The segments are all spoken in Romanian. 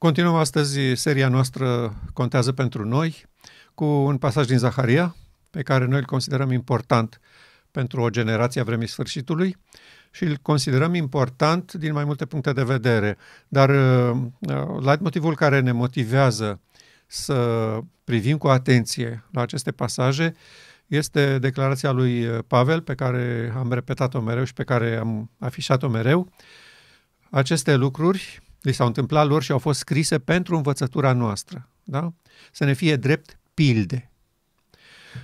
Continuăm astăzi seria noastră Contează pentru noi cu un pasaj din Zaharia pe care noi îl considerăm important pentru o generație a vremii sfârșitului și îl considerăm important din mai multe puncte de vedere. Dar uh, uh, la motivul care ne motivează să privim cu atenție la aceste pasaje este declarația lui uh, Pavel, pe care am repetat-o mereu și pe care am afișat-o mereu. Aceste lucruri li s-au întâmplat lor și au fost scrise pentru învățătura noastră. Da? Să ne fie drept pilde.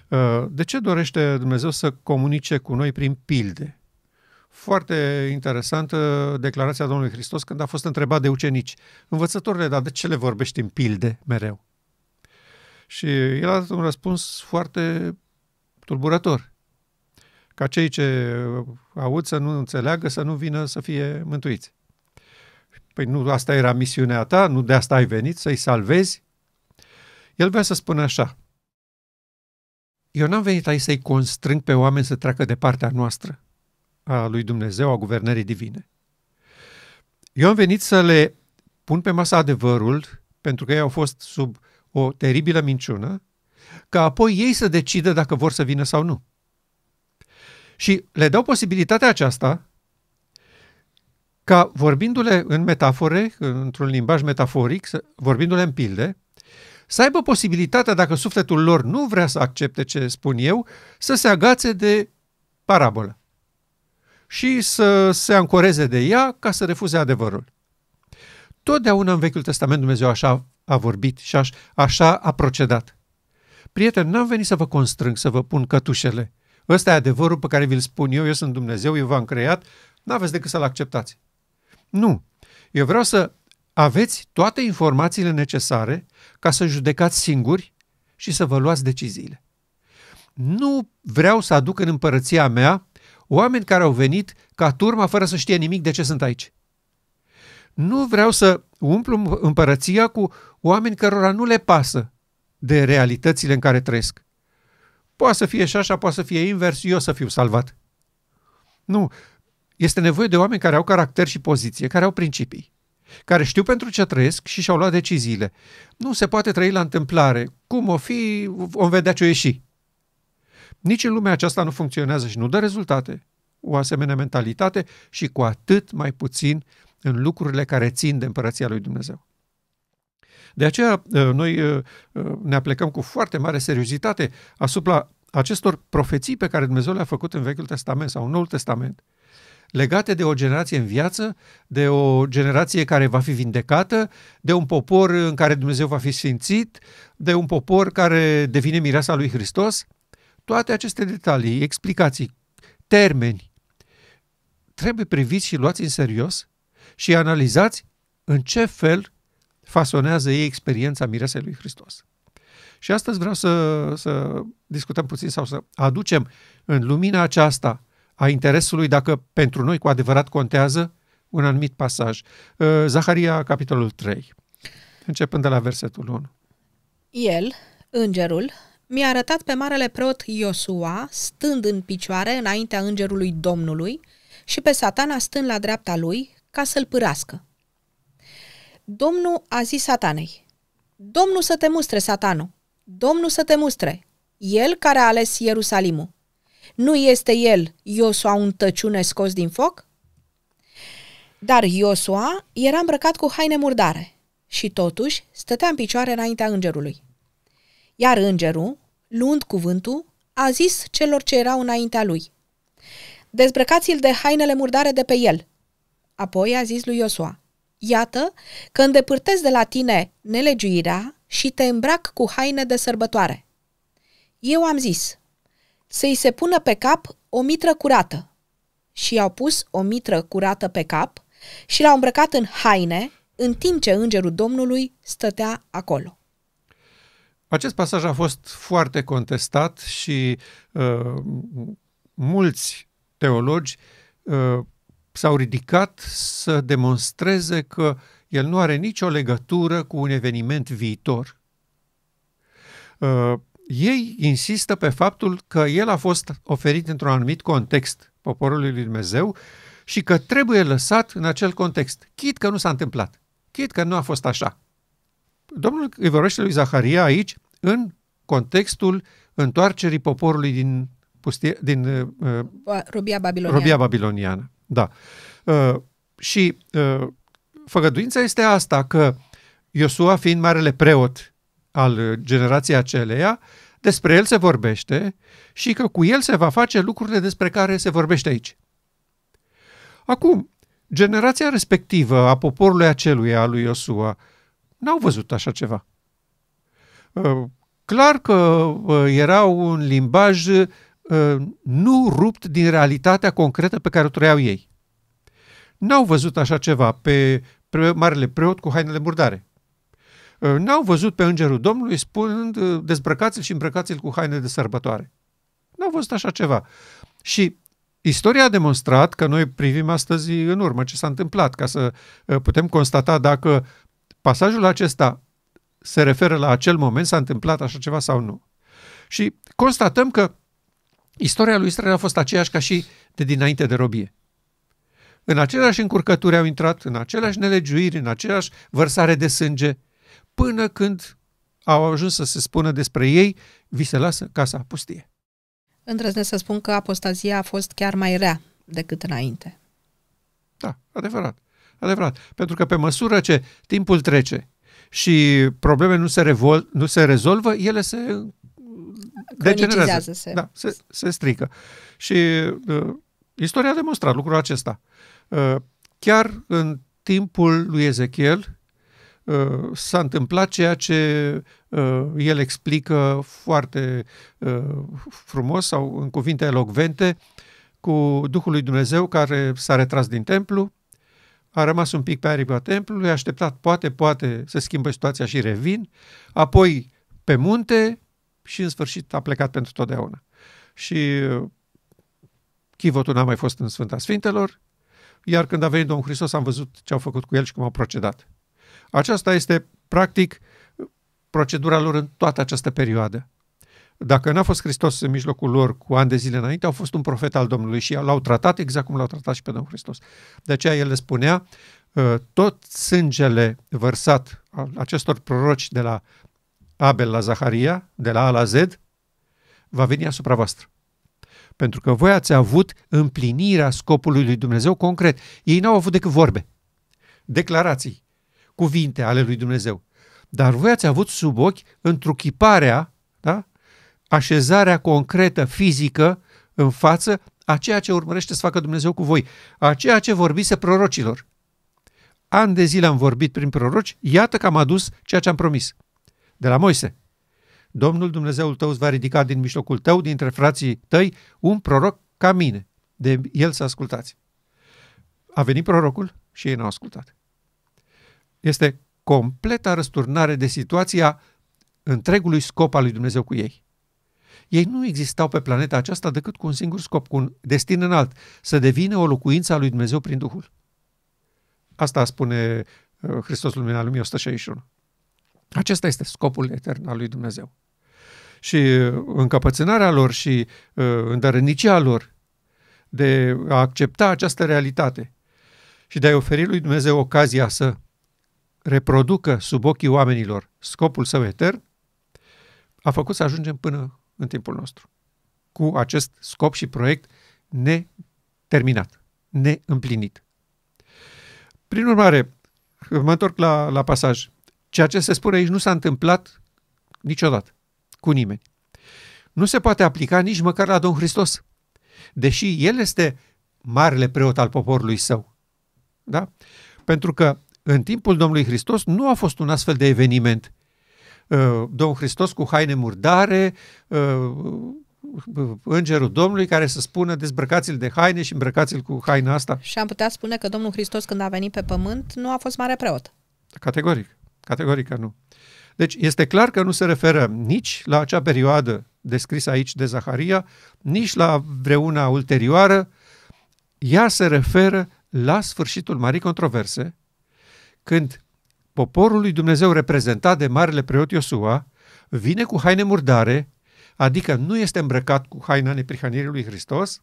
Uh, de ce dorește Dumnezeu să comunice cu noi prin pilde? Foarte interesantă declarația Domnului Hristos când a fost întrebat de ucenici. Învățătorile, dar de ce le vorbești în pilde mereu? Și el a dat un răspuns foarte tulburător. Ca cei ce aud să nu înțeleagă, să nu vină să fie mântuiți. Păi nu asta era misiunea ta, nu de asta ai venit, să-i salvezi? El vrea să spună așa. Eu n-am venit aici să-i constrâng pe oameni să treacă de partea noastră, a lui Dumnezeu, a guvernării divine. Eu am venit să le pun pe masă adevărul, pentru că ei au fost sub o teribilă minciună, ca apoi ei să decidă dacă vor să vină sau nu. Și le dau posibilitatea aceasta ca vorbindu-le în metafore, într-un limbaj metaforic, vorbindu-le în pilde, să aibă posibilitatea, dacă sufletul lor nu vrea să accepte ce spun eu, să se agațe de parabolă și să se ancoreze de ea ca să refuze adevărul. Totdeauna în Vechiul Testament Dumnezeu așa a vorbit și așa a procedat. Prieteni, n-am venit să vă constrâng, să vă pun cătușele. Ăsta e adevărul pe care vi-l spun eu, eu sunt Dumnezeu, eu v-am creat, n-aveți decât să-l acceptați. Nu. Eu vreau să aveți toate informațiile necesare ca să judecați singuri și să vă luați deciziile. Nu vreau să aduc în împărăția mea oameni care au venit ca turma fără să știe nimic de ce sunt aici. Nu vreau să umplu împărăția cu oameni cărora nu le pasă de realitățile în care trăiesc. Poate să fie și așa, poate să fie invers, eu să fiu salvat. Nu, este nevoie de oameni care au caracter și poziție, care au principii, care știu pentru ce trăiesc și și-au luat deciziile. Nu se poate trăi la întâmplare. Cum o fi, vom vedea ce o ieși. Nici în lumea aceasta nu funcționează și nu dă rezultate o asemenea mentalitate și cu atât mai puțin în lucrurile care țin de împărăția lui Dumnezeu. De aceea ă, noi ă, ă, ne aplicăm cu foarte mare seriozitate asupra acestor profeții pe care Dumnezeu le-a făcut în Vechiul Testament sau în Noul Testament legate de o generație în viață, de o generație care va fi vindecată, de un popor în care Dumnezeu va fi sfințit, de un popor care devine mireasa lui Hristos. Toate aceste detalii, explicații, termeni, trebuie priviți și luați în serios și analizați în ce fel fasonează ei experiența mireasei lui Hristos. Și astăzi vreau să, să discutăm puțin sau să aducem în lumina aceasta a interesului, dacă pentru noi cu adevărat contează un anumit pasaj. Uh, Zaharia, capitolul 3, începând de la versetul 1. El, îngerul, mi-a arătat pe marele preot Iosua, stând în picioare înaintea îngerului Domnului, și pe satana stând la dreapta lui, ca să-l pârască. Domnul a zis satanei, Domnul să te mustre, satanu! Domnul să te mustre! El care a ales Ierusalimul, nu este el Iosua un tăciune scos din foc? Dar Iosua era îmbrăcat cu haine murdare și totuși stătea în picioare înaintea îngerului. Iar îngerul, luând cuvântul, a zis celor ce erau înaintea lui. Dezbrăcați-l de hainele murdare de pe el. Apoi a zis lui Iosua, Iată că îndepărtez de la tine nelegiuirea și te îmbrac cu haine de sărbătoare. Eu am zis, să-i se pună pe cap o mitră curată. Și i-au pus o mitră curată pe cap și l-au îmbrăcat în haine, în timp ce îngerul Domnului stătea acolo. Acest pasaj a fost foarte contestat și uh, mulți teologi uh, s-au ridicat să demonstreze că el nu are nicio legătură cu un eveniment viitor. Uh, ei insistă pe faptul că el a fost oferit într-un anumit context poporului lui Dumnezeu și că trebuie lăsat în acel context. Chit că nu s-a întâmplat, chit că nu a fost așa. Domnul îi vorbește lui Zaharia aici în contextul întoarcerii poporului din, pustie, din uh, robia, babiloniană. robia babiloniană. Da. Uh, și uh, făgăduința este asta că Iosua fiind marele preot al uh, generației aceleia, despre el se vorbește și că cu el se va face lucrurile despre care se vorbește aici. Acum, generația respectivă a poporului acelui, a lui Iosua, n-au văzut așa ceva. Uh, clar că uh, era un limbaj nu rupt din realitatea concretă pe care o trăiau ei. N-au văzut așa ceva pe marele preot cu hainele murdare. Uh, n-au văzut pe Îngerul Domnului spunând uh, dezbrăcați-l și îmbrăcați-l cu haine de sărbătoare. N-au văzut așa ceva. Și istoria a demonstrat că noi privim astăzi în urmă ce s-a întâmplat, ca să uh, putem constata dacă pasajul acesta se referă la acel moment, s-a întâmplat așa ceva sau nu. Și constatăm că istoria lui Israel a fost aceeași ca și de dinainte de robie. În aceleași încurcături au intrat, în aceleași nelegiuiri, în aceeași vărsare de sânge, până când au ajuns să se spună despre ei, vi se lasă casa pustie. Îndrăznesc să spun că apostazia a fost chiar mai rea decât înainte. Da, adevărat. Adevărat. Pentru că pe măsură ce timpul trece și probleme nu se, revol, nu se rezolvă, ele se degenerează. Se. Da, se, se strică. Și uh, istoria a demonstrat lucrul acesta. Uh, chiar în timpul lui Ezechiel, Uh, s-a întâmplat ceea ce uh, el explică foarte uh, frumos sau în cuvinte elocvente cu Duhul lui Dumnezeu care s-a retras din templu, a rămas un pic pe aripa templului, a așteptat poate, poate să schimbă situația și revin, apoi pe munte și în sfârșit a plecat pentru totdeauna. Și chivotul n-a mai fost în Sfânta Sfintelor, iar când a venit Domnul Hristos am văzut ce au făcut cu el și cum au procedat. Aceasta este, practic, procedura lor în toată această perioadă. Dacă n-a fost Hristos în mijlocul lor cu ani de zile înainte, au fost un profet al Domnului și l-au tratat exact cum l-au tratat și pe Domnul Hristos. De aceea el le spunea, ă, tot sângele vărsat al acestor proroci de la Abel la Zaharia, de la A la Z, va veni asupra voastră. Pentru că voi ați avut împlinirea scopului lui Dumnezeu concret. Ei n-au avut decât vorbe, declarații, cuvinte ale lui Dumnezeu. Dar voi ați avut sub ochi întruchiparea, da? așezarea concretă, fizică, în față a ceea ce urmărește să facă Dumnezeu cu voi, a ceea ce vorbise prorocilor. An de zile am vorbit prin proroci, iată că am adus ceea ce am promis. De la Moise. Domnul Dumnezeul tău îți va ridica din mijlocul tău, dintre frații tăi, un proroc ca mine. De el să ascultați. A venit prorocul și ei n-au ascultat este completa răsturnare de situația întregului scop al lui Dumnezeu cu ei. Ei nu existau pe planeta aceasta decât cu un singur scop, cu un destin înalt, să devină o locuință a lui Dumnezeu prin Duhul. Asta spune uh, Hristos Lumina Lumii 161. Acesta este scopul etern al lui Dumnezeu. Și uh, încăpățânarea lor și uh, îndărănicia lor de a accepta această realitate și de a-i oferi lui Dumnezeu ocazia să reproducă sub ochii oamenilor scopul său etern, a făcut să ajungem până în timpul nostru. Cu acest scop și proiect neterminat, neîmplinit. Prin urmare, mă întorc la, la pasaj. Ceea ce se spune aici nu s-a întâmplat niciodată cu nimeni. Nu se poate aplica nici măcar la Domnul Hristos, deși El este marele preot al poporului său. Da? Pentru că în timpul Domnului Hristos nu a fost un astfel de eveniment. Uh, Domnul Hristos cu haine murdare, uh, îngerul Domnului care să spună dezbrăcați-l de haine și îmbrăcați-l cu haina asta. Și am putea spune că Domnul Hristos când a venit pe pământ nu a fost mare preot. Categoric, categoric nu. Deci este clar că nu se referă nici la acea perioadă descrisă aici de Zaharia, nici la vreuna ulterioară. Ea se referă la sfârșitul Marii Controverse, când poporul lui Dumnezeu reprezentat de marele preot Iosua vine cu haine murdare, adică nu este îmbrăcat cu haina neprihanirii lui Hristos,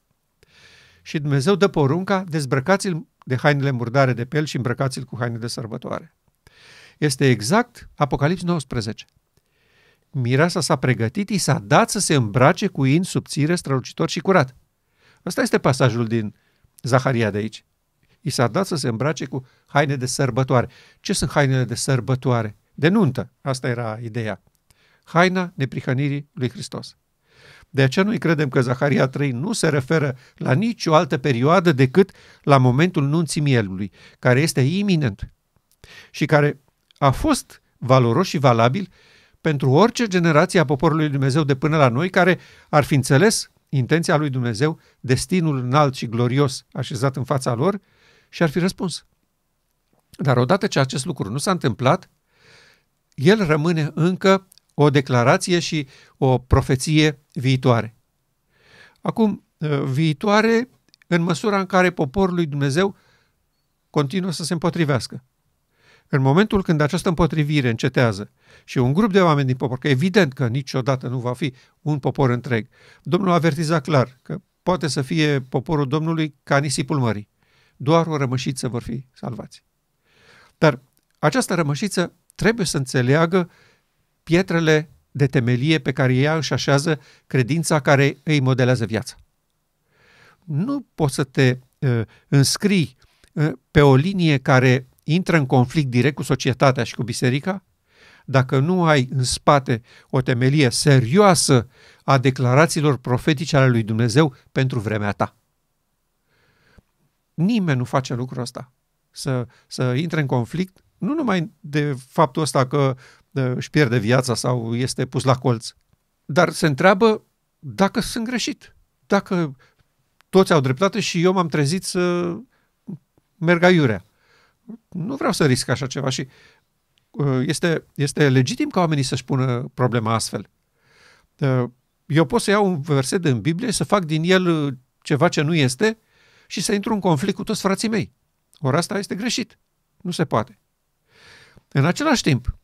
și Dumnezeu dă porunca, dezbrăcați-l de hainele murdare de pe el și îmbrăcați-l cu haine de sărbătoare. Este exact Apocalips 19. Mireasa s-a pregătit, i s-a dat să se îmbrace cu in subțire, strălucitor și curat. Asta este pasajul din Zaharia de aici i s-a dat să se îmbrace cu haine de sărbătoare. Ce sunt hainele de sărbătoare? De nuntă. Asta era ideea. Haina neprihănirii lui Hristos. De aceea noi credem că Zaharia 3 nu se referă la nicio altă perioadă decât la momentul nunții mielului, care este iminent și care a fost valoros și valabil pentru orice generație a poporului Dumnezeu de până la noi care ar fi înțeles intenția lui Dumnezeu, destinul înalt și glorios așezat în fața lor și ar fi răspuns. Dar odată ce acest lucru nu s-a întâmplat, el rămâne încă o declarație și o profeție viitoare. Acum, ă, viitoare în măsura în care poporul lui Dumnezeu continuă să se împotrivească. În momentul când această împotrivire încetează și un grup de oameni din popor, că evident că niciodată nu va fi un popor întreg, Domnul avertiza clar că poate să fie poporul Domnului ca nisipul mării doar o rămășiță vor fi salvați. Dar această rămășiță trebuie să înțeleagă pietrele de temelie pe care ea își așează credința care îi modelează viața. Nu poți să te uh, înscrii uh, pe o linie care intră în conflict direct cu societatea și cu biserica dacă nu ai în spate o temelie serioasă a declarațiilor profetice ale lui Dumnezeu pentru vremea ta. Nimeni nu face lucrul ăsta. Să, să intre în conflict, nu numai de faptul ăsta că ă, își pierde viața sau este pus la colț, dar se întreabă dacă sunt greșit, dacă toți au dreptate și eu m-am trezit să merg aiurea. Nu vreau să risc așa ceva și ă, este, este legitim ca oamenii să-și pună problema astfel. Ă, eu pot să iau un verset din Biblie, să fac din el ceva ce nu este și să intru în conflict cu toți frații mei. Ori asta este greșit. Nu se poate. În același timp,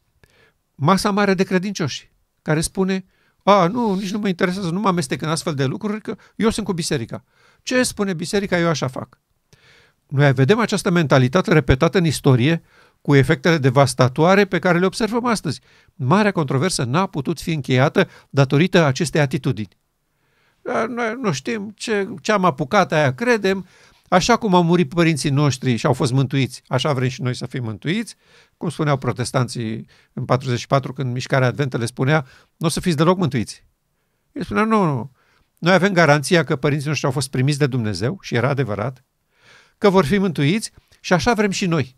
masa mare de credincioși, care spune, a, nu, nici nu mă interesează, nu mă amestec în astfel de lucruri, că eu sunt cu biserica. Ce spune biserica, eu așa fac. Noi vedem această mentalitate repetată în istorie cu efectele devastatoare pe care le observăm astăzi. Marea controversă n-a putut fi încheiată datorită acestei atitudini. Noi nu știm ce, ce am apucat, aia credem. Așa cum au murit părinții noștri și au fost mântuiți, așa vrem și noi să fim mântuiți. Cum spuneau protestanții în 44, când mișcarea Adventă le spunea, nu o să fiți deloc mântuiți. Ei spuneau, nu, nu. Noi avem garanția că părinții noștri au fost primiți de Dumnezeu și era adevărat, că vor fi mântuiți și așa vrem și noi.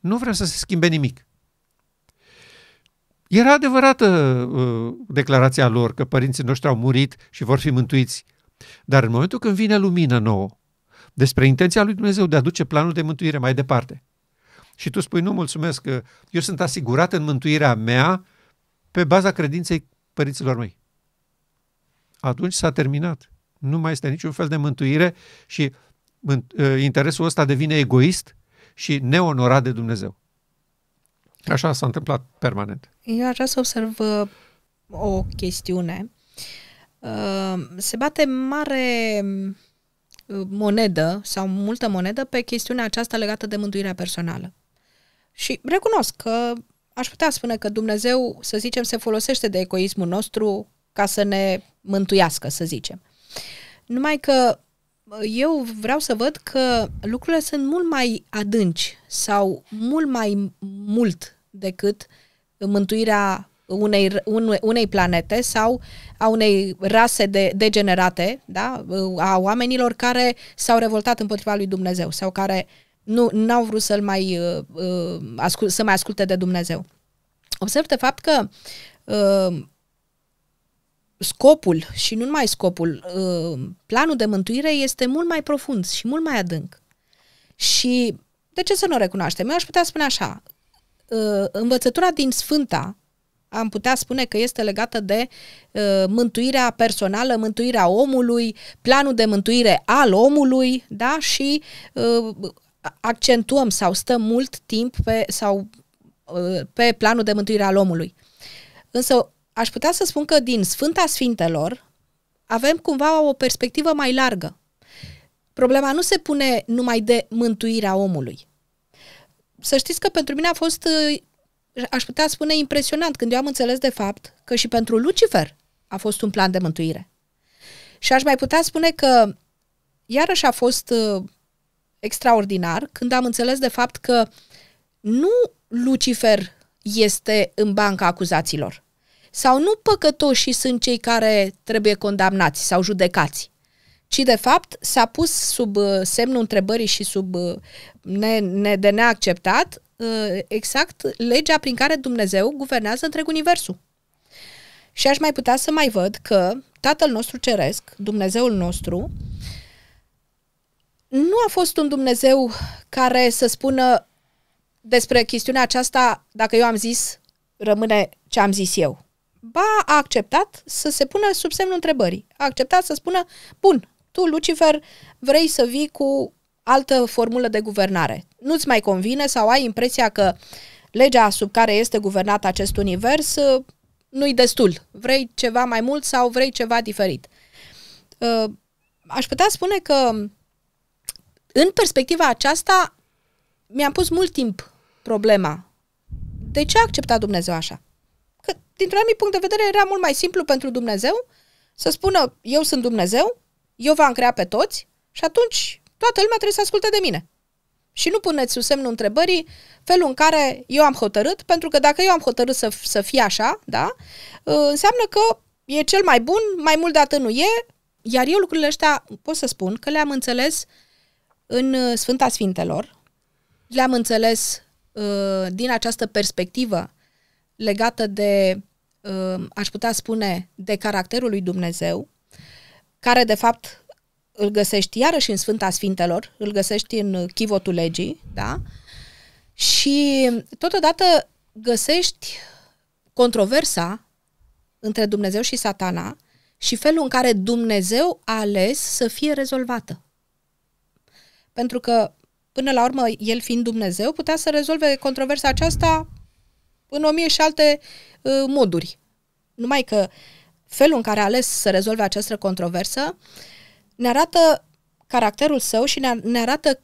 Nu vrem să se schimbe nimic. Era adevărată uh, declarația lor că părinții noștri au murit și vor fi mântuiți. Dar în momentul când vine lumină nouă, despre intenția lui Dumnezeu de a duce planul de mântuire mai departe, și tu spui, nu, mulțumesc, că eu sunt asigurat în mântuirea mea pe baza credinței părinților mei. Atunci s-a terminat. Nu mai este niciun fel de mântuire și uh, interesul ăsta devine egoist și neonorat de Dumnezeu. Așa s-a întâmplat permanent. Eu aș vrea să observ uh, o chestiune. Uh, se bate mare uh, monedă sau multă monedă pe chestiunea aceasta legată de mântuirea personală. Și recunosc că aș putea spune că Dumnezeu, să zicem, se folosește de egoismul nostru ca să ne mântuiască, să zicem. Numai că eu vreau să văd că lucrurile sunt mult mai adânci sau mult mai mult decât mântuirea unei, unei planete sau a unei rase de, degenerate, da? a oamenilor care s-au revoltat împotriva lui Dumnezeu sau care nu au vrut să-l mai, uh, uh, să mai asculte de Dumnezeu. Observ de fapt că uh, scopul și nu numai scopul, uh, planul de mântuire este mult mai profund și mult mai adânc. Și de ce să nu o recunoaștem? Eu aș putea spune așa, uh, învățătura din Sfânta, am putea spune că este legată de uh, mântuirea personală, mântuirea omului, planul de mântuire al omului, da? Și accentuăm sau stăm mult timp pe, sau, pe planul de mântuire al omului. Însă aș putea să spun că din Sfânta Sfintelor avem cumva o perspectivă mai largă. Problema nu se pune numai de mântuirea omului. Să știți că pentru mine a fost, eh, aș putea spune, impresionant când eu am înțeles de fapt că și pentru Lucifer a fost un plan de mântuire. Și aș mai putea spune că iarăși a fost eh, extraordinar când am înțeles de fapt că nu Lucifer este în banca acuzaților, sau nu păcătoșii sunt cei care trebuie condamnați sau judecați, ci de fapt s-a pus sub uh, semnul întrebării și sub uh, ne, ne, de neacceptat uh, exact legea prin care Dumnezeu guvernează întreg universul. Și aș mai putea să mai văd că Tatăl nostru Ceresc, Dumnezeul nostru, nu a fost un Dumnezeu care să spună despre chestiunea aceasta, dacă eu am zis, rămâne ce am zis eu ba a acceptat să se pună sub semnul întrebării. A acceptat să spună, bun, tu, Lucifer, vrei să vii cu altă formulă de guvernare. Nu-ți mai convine sau ai impresia că legea sub care este guvernat acest univers ă, nu-i destul. Vrei ceva mai mult sau vrei ceva diferit. Ă, aș putea spune că în perspectiva aceasta mi-am pus mult timp problema. De ce a acceptat Dumnezeu așa? dintr-un anumit punct de vedere, era mult mai simplu pentru Dumnezeu să spună, eu sunt Dumnezeu, eu v-am creat pe toți și atunci toată lumea trebuie să asculte de mine. Și nu puneți sub semnul întrebării felul în care eu am hotărât, pentru că dacă eu am hotărât să, să fie așa, da, ă, înseamnă că e cel mai bun, mai mult de atât nu e, iar eu lucrurile ăștia pot să spun că le-am înțeles în ă, Sfânta Sfintelor, le-am înțeles ă, din această perspectivă legată de aș putea spune, de caracterul lui Dumnezeu, care de fapt îl găsești iarăși în Sfânta Sfintelor, îl găsești în Chivotul Legii, da? Și totodată găsești controversa între Dumnezeu și satana și felul în care Dumnezeu a ales să fie rezolvată. Pentru că, până la urmă, el fiind Dumnezeu, putea să rezolve controversa aceasta în o mie și alte uh, moduri. Numai că felul în care a ales să rezolve această controversă ne arată caracterul său și ne, ne arată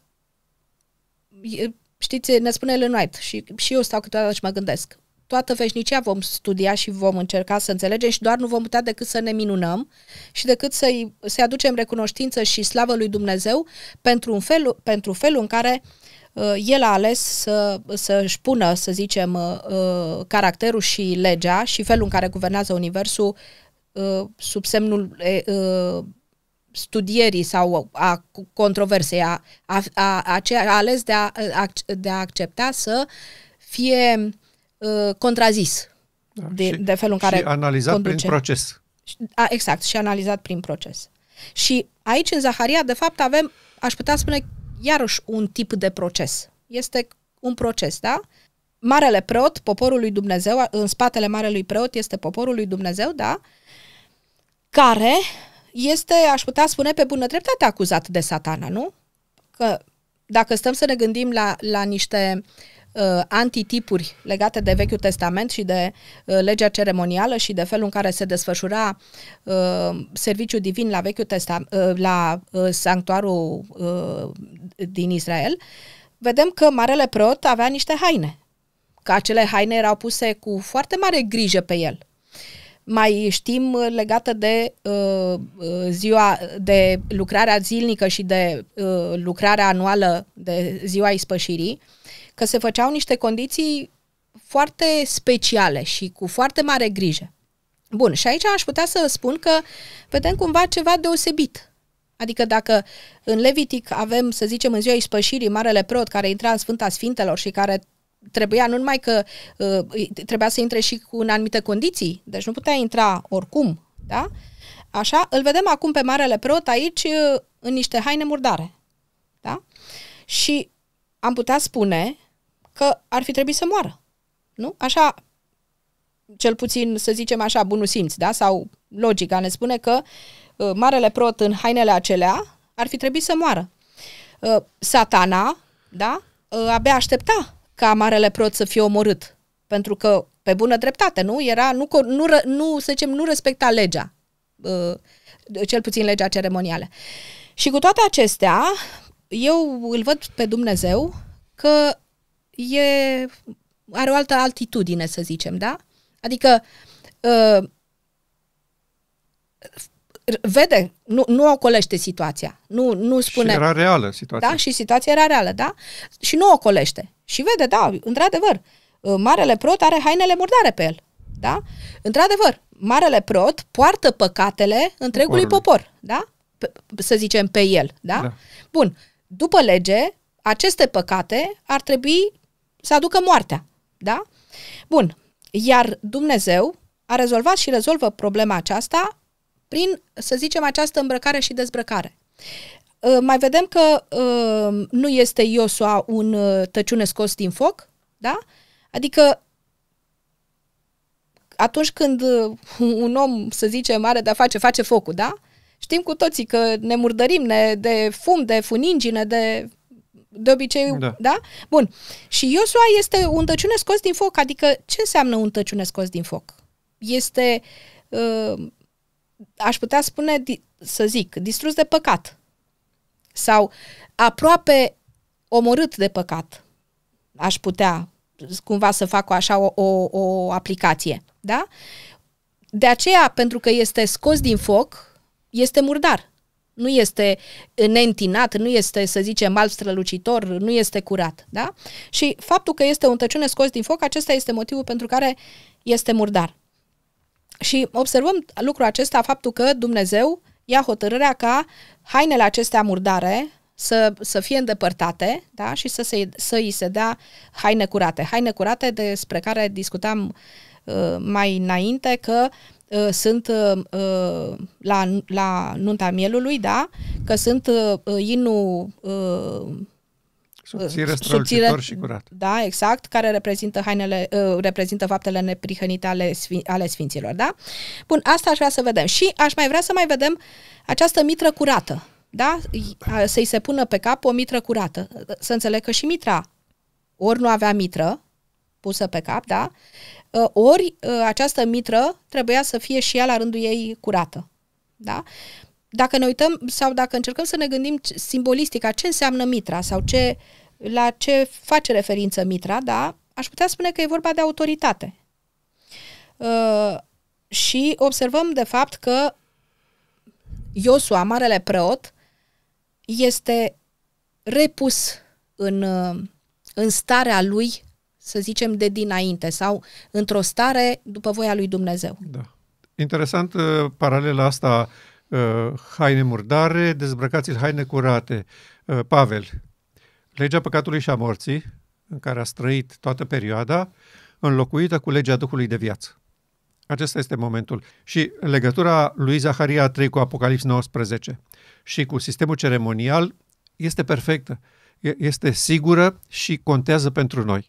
știți, ne spune Ellen White și, și eu stau câteodată și mă gândesc. Toată veșnicia vom studia și vom încerca să înțelegem și doar nu vom putea decât să ne minunăm și decât să-i, să-i aducem recunoștință și slavă lui Dumnezeu pentru, un fel, pentru felul în care uh, Uh, el a ales să, să pună, să zicem, uh, uh, caracterul și legea și felul în care guvernează Universul sub semnul studierii sau a controversei, a, a, a, a, a ales de a, de a accepta să fie contrazis da, de, și, de felul în care. Și analizat conduce. prin proces. A, exact, și analizat prin proces. Și aici, în Zaharia, de fapt, avem, aș putea spune, iarăși un tip de proces. Este un proces, da? Marele preot, poporul lui Dumnezeu, în spatele marelui preot este poporul lui Dumnezeu, da? Care este, aș putea spune, pe bună dreptate acuzat de satana, nu? Că dacă stăm să ne gândim la, la niște uh, uh, antitipuri legate de Vechiul Testament și de uh, legea ceremonială și de felul în care se desfășura uh, serviciul divin la Vechiul Testament, uh, la uh, sanctuarul uh, din Israel, vedem că Marele Preot avea niște haine, că acele haine erau puse cu foarte mare grijă pe el. Mai știm uh, legată de uh, uh, ziua de lucrarea zilnică și de uh, lucrarea anuală de ziua ispășirii, uh, că se făceau niște condiții foarte speciale și cu foarte mare grijă. Bun, și aici aș putea să spun că vedem cumva ceva deosebit. Adică dacă în Levitic avem, să zicem, în ziua ispășirii, Marele Preot care intra în Sfânta Sfintelor și care trebuia nu numai că uh, trebuia să intre și cu în anumite condiții, deci nu putea intra oricum, da? Așa, îl vedem acum pe Marele Preot aici uh, în niște haine murdare, da? Și am putea spune că ar fi trebuit să moară. Nu? Așa, cel puțin, să zicem așa, bunul simț, da? Sau logica ne spune că uh, marele prot în hainele acelea ar fi trebuit să moară. Uh, satana, da? Uh, abia aștepta ca marele prot să fie omorât. Pentru că, pe bună dreptate, nu? Era, nu, nu, nu să zicem, nu respecta legea. Uh, cel puțin legea ceremonială. Și cu toate acestea, eu îl văd pe Dumnezeu că e, are o altă altitudine, să zicem, da? Adică uh, vede, nu, nu ocolește situația. Nu, nu spune. Și era reală situația. Da, și situația era reală, da? Și nu ocolește. Și vede, da, într-adevăr, ă, marele prot are hainele murdare pe el, da? Într-adevăr, marele prot poartă păcatele întregului Poporul. popor, da? să zicem pe el, da? da? Bun. După lege, aceste păcate ar trebui să aducă moartea. Da? Bun. Iar Dumnezeu a rezolvat și rezolvă problema aceasta prin, să zicem, această îmbrăcare și dezbrăcare. Ă, mai vedem că ă, nu este Iosua un ă, tăciune scos din foc, da? Adică atunci când un om, să zicem, are de-a face, face focul, da? Știm cu toții că ne murdărim ne, de fum, de funingine, de de obicei, da. da? Bun. Și Iosua este un tăciune scos din foc, adică ce înseamnă un tăciune scos din foc? Este, uh, aș putea spune, di- să zic, distrus de păcat sau aproape omorât de păcat. Aș putea cumva să fac așa o, o, o aplicație, da? De aceea, pentru că este scos din foc, este murdar nu este neîntinat, nu este, să zicem, alb strălucitor, nu este curat. Da? Și faptul că este un tăciune scos din foc, acesta este motivul pentru care este murdar. Și observăm lucrul acesta, faptul că Dumnezeu ia hotărârea ca hainele acestea murdare să, să fie îndepărtate da? și să, se, să îi se dea haine curate. Haine curate despre care discutam uh, mai înainte că uh, Uh, sunt uh, uh, la, la nunta mielului, da, că sunt uh, uh inul uh, subțire, subțire, și curat. Da, exact, care reprezintă hainele, uh, reprezintă faptele neprihănite ale, sfin, ale sfinților, da? Bun, asta aș vrea să vedem. Și aș mai vrea să mai vedem această mitră curată, da? Să-i se pună pe cap o mitră curată. Să înțeleg că și mitra ori nu avea mitră, pusă pe cap, da? Uh, ori uh, această mitră trebuia să fie și ea la rândul ei curată, da? Dacă ne uităm sau dacă încercăm să ne gândim simbolistic ce înseamnă mitra sau ce, la ce face referință mitra, da? Aș putea spune că e vorba de autoritate. Uh, și observăm de fapt că Iosua, marele preot, este repus în, uh, în starea lui să zicem, de dinainte sau într-o stare după voia lui Dumnezeu. Da. Interesant uh, paralela asta, uh, haine murdare, dezbrăcați haine curate. Uh, Pavel, legea păcatului și a morții, în care a străit toată perioada, înlocuită cu legea Duhului de viață. Acesta este momentul. Și legătura lui Zaharia 3 cu Apocalips 19 și cu sistemul ceremonial este perfectă, este sigură și contează pentru noi.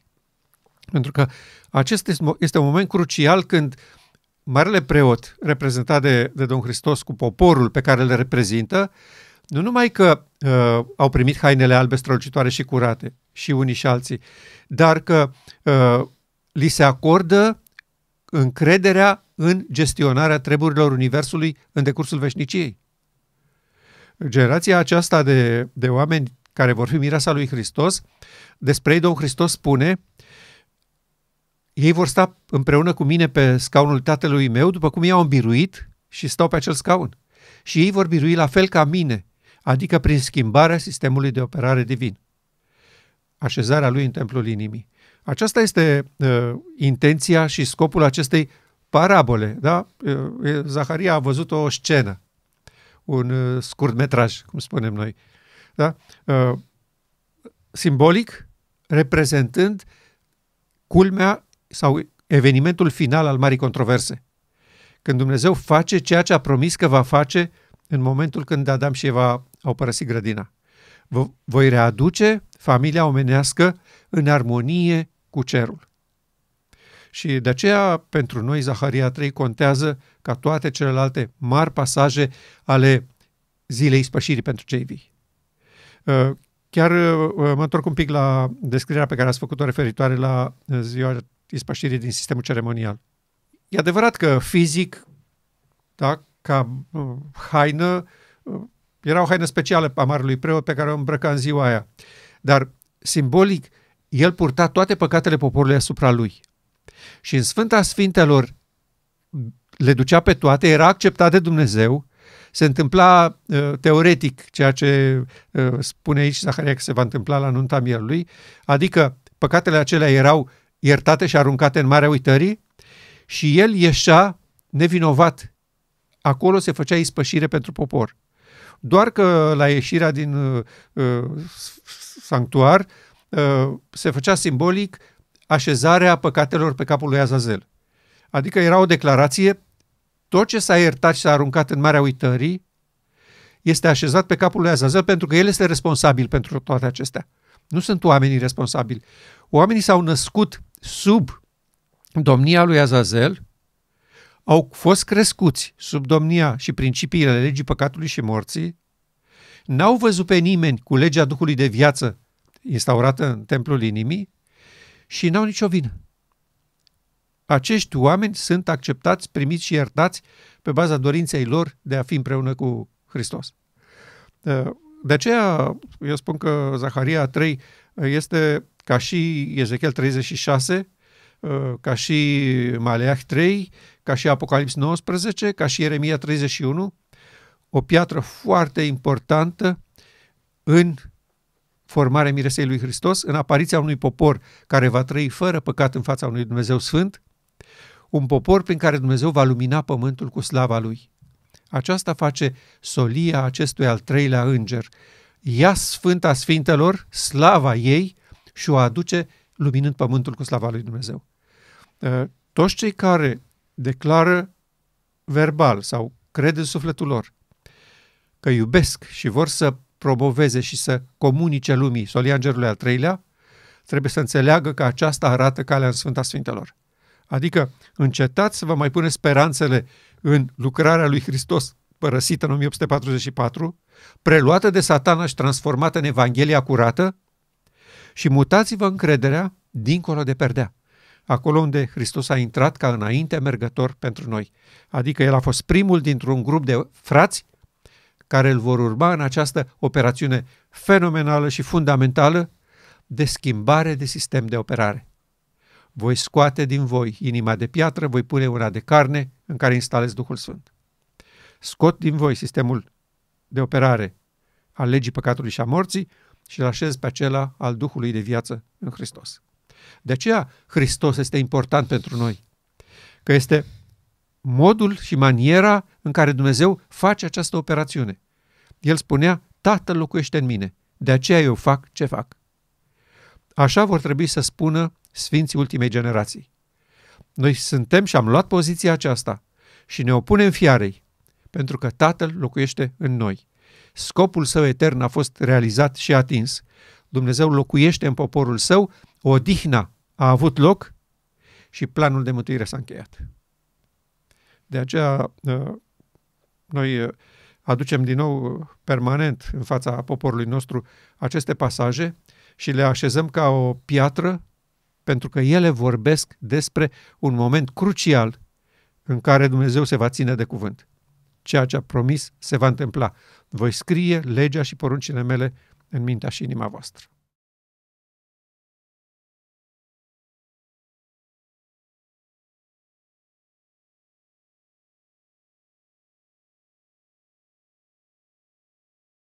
Pentru că acest este un moment crucial când marele preot, reprezentat de, de Domnul Hristos cu poporul pe care îl reprezintă, nu numai că uh, au primit hainele albe strălucitoare și curate, și unii și alții, dar că uh, li se acordă încrederea în gestionarea treburilor Universului în decursul veșniciei. Generația aceasta de, de oameni care vor fi mireasa lui Hristos, despre ei Domnul Hristos spune ei vor sta împreună cu mine pe scaunul tatălui meu, după cum i-au biruit și stau pe acel scaun. Și ei vor birui la fel ca mine, adică prin schimbarea sistemului de operare divin. Așezarea lui în templul inimii. Aceasta este uh, intenția și scopul acestei parabole. Da? Uh, Zaharia a văzut o scenă, un uh, scurt metraj, cum spunem noi. Da? Uh, simbolic, reprezentând culmea sau evenimentul final al marii controverse. Când Dumnezeu face ceea ce a promis că va face în momentul când Adam și Eva au părăsit grădina. Vă, voi readuce familia omenească în armonie cu cerul. Și de aceea, pentru noi, Zaharia 3 contează ca toate celelalte mari pasaje ale zilei spășirii pentru cei vii. Ă, chiar ă, mă întorc un pic la descrierea pe care ați făcut-o referitoare la ziua ispășirii din sistemul ceremonial. E adevărat că fizic, da, ca uh, haină, uh, era o haină specială a marelui preot pe care o îmbrăca în ziua aia. Dar simbolic, el purta toate păcatele poporului asupra lui. Și în Sfânta Sfintelor le ducea pe toate, era acceptat de Dumnezeu, se întâmpla uh, teoretic ceea ce uh, spune aici Zaharia că se va întâmpla la nunta mielului, adică păcatele acelea erau iertate și aruncate în marea uitării și el ieșea nevinovat. Acolo se făcea ispășire pentru popor. Doar că la ieșirea din uh, sanctuar uh, se făcea simbolic așezarea păcatelor pe capul lui Azazel. Adică era o declarație, tot ce s-a iertat și s-a aruncat în marea uitării este așezat pe capul lui Azazel pentru că el este responsabil pentru toate acestea. Nu sunt oamenii responsabili. Oamenii s-au născut sub domnia lui Azazel, au fost crescuți sub domnia și principiile legii păcatului și morții, n-au văzut pe nimeni cu legea Duhului de viață instaurată în templul inimii și n-au nicio vină. Acești oameni sunt acceptați, primiți și iertați pe baza dorinței lor de a fi împreună cu Hristos. Uh, de aceea eu spun că Zaharia 3 uh, este ca și Ezechiel 36, uh, ca și Maleah 3, ca și Apocalips 19, ca și Ieremia 31, o piatră foarte importantă în formarea miresei lui Hristos, în apariția unui popor care va trăi fără păcat în fața unui Dumnezeu Sfânt, un popor prin care Dumnezeu va lumina pământul cu slava lui. Aceasta face solia acestui al treilea înger. Ia Sfânta Sfintelor, slava ei, și o aduce luminând pământul cu slava lui Dumnezeu. Ă, toți cei care declară verbal sau cred în sufletul lor că iubesc și vor să promoveze și să comunice lumii solia îngerului al treilea, trebuie să înțeleagă că aceasta arată calea în Sfânta Sfintelor. Adică încetați să vă mai puneți speranțele în lucrarea lui Hristos, părăsită în 1844, preluată de satana și transformată în Evanghelia curată, și mutați-vă încrederea dincolo de perdea, acolo unde Hristos a intrat ca înainte mergător pentru noi. Adică el a fost primul dintr-un grup de frați care îl vor urma în această operațiune fenomenală și fundamentală de schimbare de sistem de operare voi scoate din voi inima de piatră, voi pune una de carne în care instalez Duhul Sfânt. Scot din voi sistemul de operare al legii păcatului și a morții și îl așez pe acela al Duhului de viață în Hristos. De aceea Hristos este important pentru noi, că este modul și maniera în care Dumnezeu face această operațiune. El spunea, Tatăl locuiește în mine, de aceea eu fac ce fac. Așa vor trebui să spună sfinții ultimei generații. Noi suntem și am luat poziția aceasta și ne opunem fiarei, pentru că Tatăl locuiește în noi. Scopul său etern a fost realizat și atins. Dumnezeu locuiește în poporul său, odihna a avut loc și planul de mântuire s-a încheiat. De aceea, ă, noi aducem din nou permanent în fața poporului nostru aceste pasaje și le așezăm ca o piatră pentru că ele vorbesc despre un moment crucial în care Dumnezeu se va ține de cuvânt. Ceea ce a promis se va întâmpla. Voi scrie legea și poruncile mele în mintea și inima voastră.